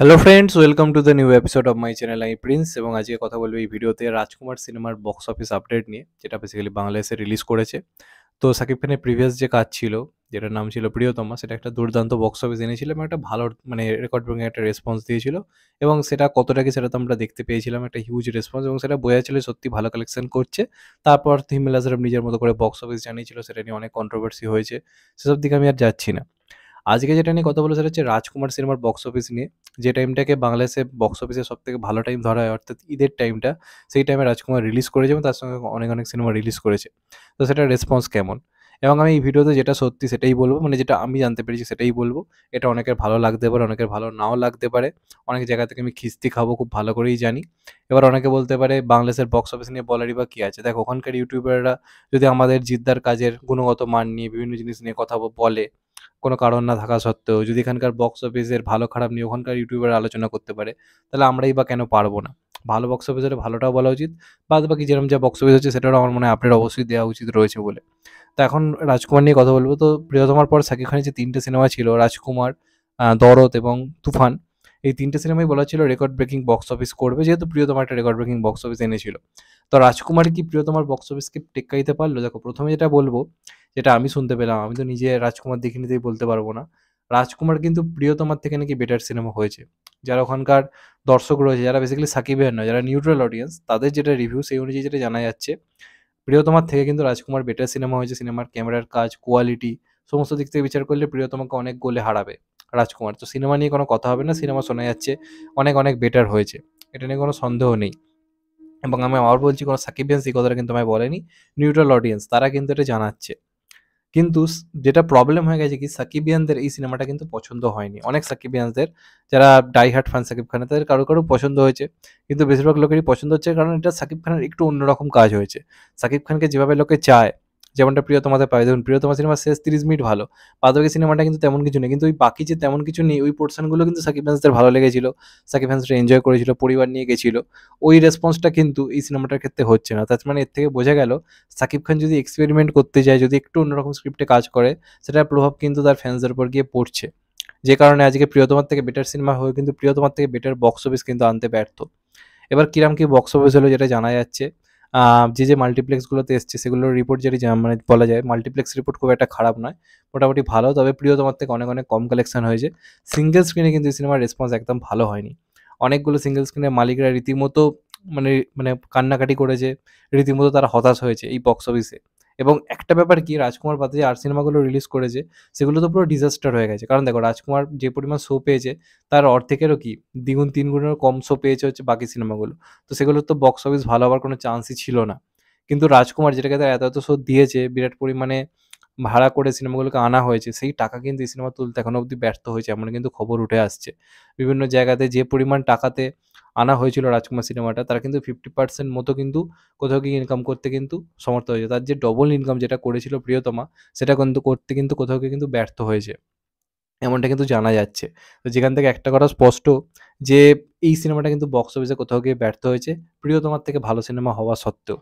hello friends welcome to the new episode of my channel I Prince এবং আজকে কথা বলবো এই ভিডিওতে রাজকুমার সিনেমার বক্স অফিস আপডেট নিয়ে যেটা বেসিক্যালি বাংলাদেশে রিলিজ করেছে তো সাকিব খানের প্রিভিয়াস যে কাজ ছিল যেটার নাম ছিল প্রিয়তমা সেটা একটা দুর্দান্ত বক্স অফিস এনেছিল এবং একটা ভালো মানে রেকর্ড ব্রেকিং একটা রেসপন্স দিয়েছিল এবং সেটা কতটা কি সেটা তো আমরা দেখতে পেয়েছিলাম একটা হিউজ রেসপন্স এবং সেটা বোঝা ছিল সত্যি ভালো কালেকশন করছে তারপর হিমেল আজরাম নিজের মতো করে বক্স অফিস জানিয়েছিল সেটা নিয়ে অনেক কন্ট্রোভার্সি হয়েছে সেসব দিকে আমি আর যাচ্ছি না আজকে যেটা নিয়ে কথা বলবো সেটা হচ্ছে রাজকুমার সিনেমার বক্স অফিস নিয়ে যে টাইমটাকে বাংলাদেশে বক্স অফিসে সব থেকে ভালো টাইম ধরা হয় অর্থাৎ ঈদের টাইমটা সেই টাইমে রাজকুমার রিলিজ করেছে এবং তার সঙ্গে অনেক অনেক সিনেমা রিলিজ করেছে তো সেটা রেসপন্স কেমন এবং আমি এই ভিডিওতে যেটা সত্যি সেটাই বলবো মানে যেটা আমি জানতে পেরেছি সেটাই বলবো এটা অনেকের ভালো লাগতে পারে অনেকের ভালো নাও লাগতে পারে অনেক জায়গা থেকে আমি খিস্তি খাবো খুব ভালো করেই জানি এবার অনেকে বলতে পারে বাংলাদেশের বক্স অফিস নিয়ে বলারই বা কী আছে দেখো ওখানকার ইউটিউবাররা যদি আমাদের জিদ্দার কাজের গুণগত মান নিয়ে বিভিন্ন জিনিস নিয়ে কথা বলে কোনো কারণ না থাকা সত্ত্বেও যদি এখানকার বক্স অফিসের ভালো খারাপ নিয়ে ওখানকার ইউটিউবের আলোচনা করতে পারে তাহলে আমরাই বা কেন পারবো না ভালো বক্স অফিস হলে ভালোটাও বলা উচিত বাদ বাকি যেরকম যা বক্স অফিস হচ্ছে সেটারও আমার মনে হয় আপনার অবশ্যই দেওয়া উচিত রয়েছে বলে তো এখন রাজকুমার নিয়ে কথা বলবো তো প্রিয়তমার পর শাকিব খানের যে তিনটে সিনেমা ছিল রাজকুমার দরদ এবং তুফান এই তিনটে সিনেমাই বলা ছিল রেকর্ড ব্রেকিং বক্স অফিস করবে যেহেতু প্রিয়তমার একটা রেকর্ড ব্রেকিং বক্স অফিস এনেছিল তো রাজকুমার কি প্রিয়তমার বক্স অফিসকে টেক্কা দিতে পারলো দেখো প্রথমে যেটা বলবো যেটা আমি শুনতে পেলাম আমি তো নিজে রাজকুমার দেখে নিতেই বলতে পারবো না রাজকুমার কিন্তু প্রিয়তমার থেকে নাকি বেটার সিনেমা হয়েছে যারা ওখানকার দর্শক রয়েছে যারা বেসিক্যালি সাকিবের নয় যারা নিউট্রাল অডিয়েন্স তাদের যেটা রিভিউ সেই অনুযায়ী যেটা জানা যাচ্ছে প্রিয়তমার থেকে কিন্তু রাজকুমার বেটার সিনেমা হয়েছে সিনেমার ক্যামেরার কাজ কোয়ালিটি সমস্ত দিক থেকে বিচার করলে প্রিয়তমাকে অনেক গোলে হারাবে রাজকুমার তো সিনেমা নিয়ে কোনো কথা হবে না সিনেমা শোনা যাচ্ছে অনেক অনেক বেটার হয়েছে এটা নিয়ে কোনো সন্দেহ নেই এবং আমি আবার বলছি কোনো সাকিবিয়ান্স এই কথাটা কিন্তু আমায় বলেনি নিউট্রাল অডিয়েন্স তারা কিন্তু এটা জানাচ্ছে কিন্তু যেটা প্রবলেম হয়ে গেছে কি সাকিবিয়ানদের এই সিনেমাটা কিন্তু পছন্দ হয়নি অনেক সাকিবিয়ানদের যারা ডাইহার্ট ফান সাকিব খানের তাদের কারো কারো পছন্দ হয়েছে কিন্তু বেশিরভাগ লোকেরই পছন্দ হচ্ছে কারণ এটা সাকিব খানের একটু অন্যরকম কাজ হয়েছে সাকিব খানকে যেভাবে লোকে চায় যেমনটা তোমাদের পাবে দেখুন প্রিয়তমা সিনেমা শেষ তিরিশ মিনিট ভালো বাদবাকি সিনেমাটা কিন্তু তেমন কিছু নেই কিন্তু ওই বাকি যে তেমন কিছু নেই ওই পোর্শনগুলো কিন্তু সাকিব ফ্যান্সদের ভালো লেগেছিল সাকিব ফ্যান্সরা এনজয় করেছিল পরিবার নিয়ে গেছিল ওই রেসপন্সটা কিন্তু এই সিনেমাটার ক্ষেত্রে হচ্ছে না তার মানে এর থেকে বোঝা গেল সাকিব খান যদি এক্সপেরিমেন্ট করতে যায় যদি একটু অন্যরকম স্ক্রিপ্টে কাজ করে সেটার প্রভাব কিন্তু তার ফ্যান্সদের উপর গিয়ে পড়ছে যে কারণে আজকে প্রিয়তমার থেকে বেটার সিনেমা হয়ে কিন্তু প্রিয়তমার থেকে বেটার বক্স অফিস কিন্তু আনতে ব্যর্থ এবার কিরাম কি বক্স অফিস হলো যেটা জানা যাচ্ছে যে যে মাল্টিপ্লেক্সগুলোতে এসছে সেগুলোর রিপোর্ট যেটি মানে বলা যায় মাল্টিপ্লেক্স রিপোর্ট খুব একটা খারাপ নয় মোটামুটি ভালো তবে প্রিয় তোমার থেকে অনেক অনেক কম কালেকশন হয়েছে সিঙ্গেল স্ক্রিনে কিন্তু এই সিনেমার রেসপন্স একদম ভালো হয়নি অনেকগুলো সিঙ্গেল স্ক্রিনের মালিকরা রীতিমতো মানে মানে কান্নাকাটি করেছে রীতিমতো তারা হতাশ হয়েছে এই বক্স অফিসে এবং একটা ব্যাপার কি রাজকুমার পাতে যে আর সিনেমাগুলো রিলিজ করেছে সেগুলো তো পুরো ডিজাস্টার হয়ে গেছে কারণ দেখো রাজকুমার যে পরিমাণ শো পেয়েছে তার অর্ধেকেরও কি দ্বিগুণ তিন গুণেরও কম শো পেয়েছে হচ্ছে বাকি সিনেমাগুলো তো সেগুলো তো বক্স অফিস ভালো হওয়ার কোনো চান্সই ছিল না কিন্তু রাজকুমার যেটাকে তার এত এত শো দিয়েছে বিরাট পরিমাণে ভাড়া করে সিনেমাগুলোকে আনা হয়েছে সেই টাকা কিন্তু এই সিনেমা তুলতে এখনও অবধি ব্যর্থ হয়েছে এমন কিন্তু খবর উঠে আসছে বিভিন্ন জায়গাতে যে পরিমাণ টাকাতে আনা হয়েছিল রাজকুমার সিনেমাটা তারা কিন্তু ফিফটি পার্সেন্ট মতো কিন্তু কোথাও গিয়ে ইনকাম করতে কিন্তু সমর্থ হয়েছে তার যে ডবল ইনকাম যেটা করেছিল প্রিয়তমা সেটা কিন্তু করতে কিন্তু কোথাও গিয়ে কিন্তু ব্যর্থ হয়েছে এমনটা কিন্তু জানা যাচ্ছে তো যেখান থেকে একটা কথা স্পষ্ট যে এই সিনেমাটা কিন্তু বক্স অফিসে কোথাও গিয়ে ব্যর্থ হয়েছে প্রিয়তমার থেকে ভালো সিনেমা হওয়া সত্ত্বেও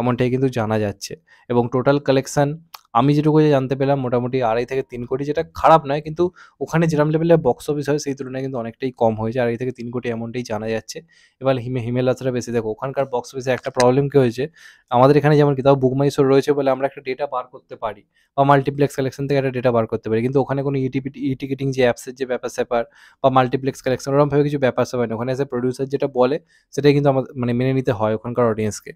এমনটাই কিন্তু জানা যাচ্ছে এবং টোটাল কালেকশান আমি যেটুকু জানতে পেলাম মোটামুটি আড়াই থেকে তিন কোটি যেটা খারাপ নয় কিন্তু ওখানে যেরম লেভেলে বক্স অফিস হয় সেই তুলনায় কিন্তু অনেকটাই কম হয়েছে আড়াই থেকে তিন কোটি এমনটাই জানা যাচ্ছে এবার হিমে হিমেলাসরা বেশি দেখো ওখানকার বক্স অফিসে একটা প্রবলেম কী হয়েছে আমাদের এখানে যেমন কি তাও বুকমাই রয়েছে বলে আমরা একটা ডেটা বার করতে পারি বা মাল্টিপ্লেক্স কালেকশন থেকে একটা ডেটা বার করতে পারি কিন্তু ওখানে কোনো ইটিপি ই টিকিটিং যে অ্যাপসের যে ব্যাপার স্যাপার বা মাল্টিপ্লেক্স কালেকশন ওরকমভাবে কিছু ব্যাপার স্যাপার না ওখানে এসে প্রডিউসার যেটা বলে সেটাই কিন্তু আমাদের মানে মেনে নিতে হয় ওখানকার অডিয়েন্সকে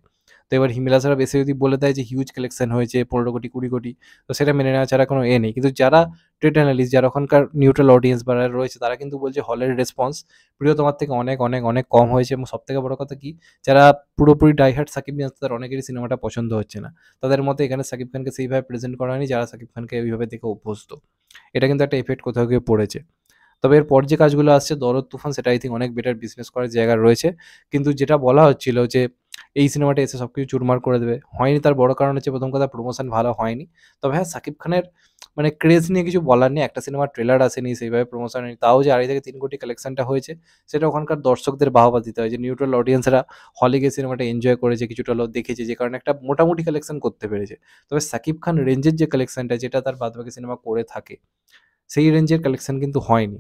তো এবার হিমেলা সারাফ এসে যদি বলে দেয় যে হিউজ কালেকশন হয়েছে পনেরো কোটি কুড়ি কোটি তো সেটা মেনে নেওয়া ছাড়া কোনো এ নেই কিন্তু যারা ট্রেড অ্যানালিস্ট যারা ওখানকার নিউট্রাল অডিয়েন্স যারা রয়েছে তারা কিন্তু বলছে হলের রেসপন্স প্রিয় তোমার থেকে অনেক অনেক অনেক কম হয়েছে এবং সব থেকে বড় কথা কি যারা পুরোপুরি ডাইহার্ট সাকিব খান তাদের অনেকেরই সিনেমাটা পছন্দ হচ্ছে না তাদের মতে এখানে সাকিব খানকে সেইভাবে প্রেজেন্ট করা হয়নি যারা সাকিব খানকে এইভাবে দেখে অভ্যস্ত এটা কিন্তু একটা এফেক্ট কোথাও গিয়ে পড়েছে তবে এরপর যে কাজগুলো আসছে দরদ তুফান সেটা আই থিঙ্ক অনেক বেটার বিজনেস করার জায়গা রয়েছে কিন্তু যেটা বলা হচ্ছিল যে এই সিনেমাটা এসে সব কিছু চুরমার করে দেবে হয়নি তার বড় কারণ হচ্ছে প্রথম কথা প্রমোশন ভালো হয়নি তবে হ্যাঁ সাকিব খানের মানে ক্রেজ নিয়ে কিছু বলার নেই একটা সিনেমার ট্রেলার আসেনি সেইভাবে প্রমোশন হয়নি তাও যে আড়াই থেকে তিন কোটি কালেকশনটা হয়েছে সেটা ওখানকার দর্শকদের বাহবা দিতে হয় যে নিউট্রাল অডিয়েন্সরা হলে গিয়ে সিনেমাটা এনজয় করেছে কিছুটা লোক দেখেছে যে কারণে একটা মোটামুটি কালেকশন করতে পেরেছে তবে সাকিব খান রেঞ্জের যে কালেকশনটা যেটা তার বাদবাকি সিনেমা করে থাকে সেই রেঞ্জের কালেকশন কিন্তু হয়নি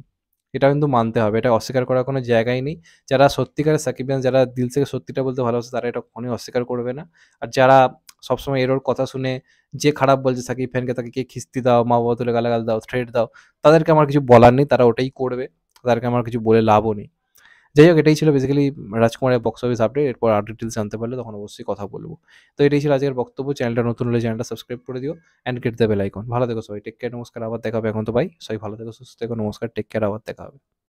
এটা কিন্তু মানতে হবে এটা অস্বীকার করার কোনো জায়গাই নেই যারা সত্যিকারের সাকিবিয়ান যারা দিল থেকে সত্যিটা বলতে ভালোবাসে তারা এটা কখনোই অস্বীকার করবে না আর যারা সবসময় এরোর কথা শুনে যে খারাপ বলছে সাকিব ফ্যানকে তাকে কে খিস্তি দাও মা বাবা তুলে গালাগাল দাও থ্রেড দাও তাদেরকে আমার কিছু বলার নেই তারা ওটাই করবে তাদেরকে আমার কিছু বলে লাভও নেই যাই হোক এটাই ছিল বেসিক্যালি রাজকুমারের বক্স অফিস আপডেট এরপর আর ডিটেলস জানতে পারলে তখন অবশ্যই কথা বলবো তো এটাই ছিল আজকের বক্তব্য চ্যানেলটা নতুন হলে চ্যানেলটা সাবস্ক্রাইব করে দিও and get the bell icon ভালো থেকো সবাই টেক কেয়ার নমস্কার আবার দেখাবে এখন তো ভাই সবাই ভালো থেকো সুস্থ থেকো নমস্কার টেক কেয়ার আবার দেখা হবে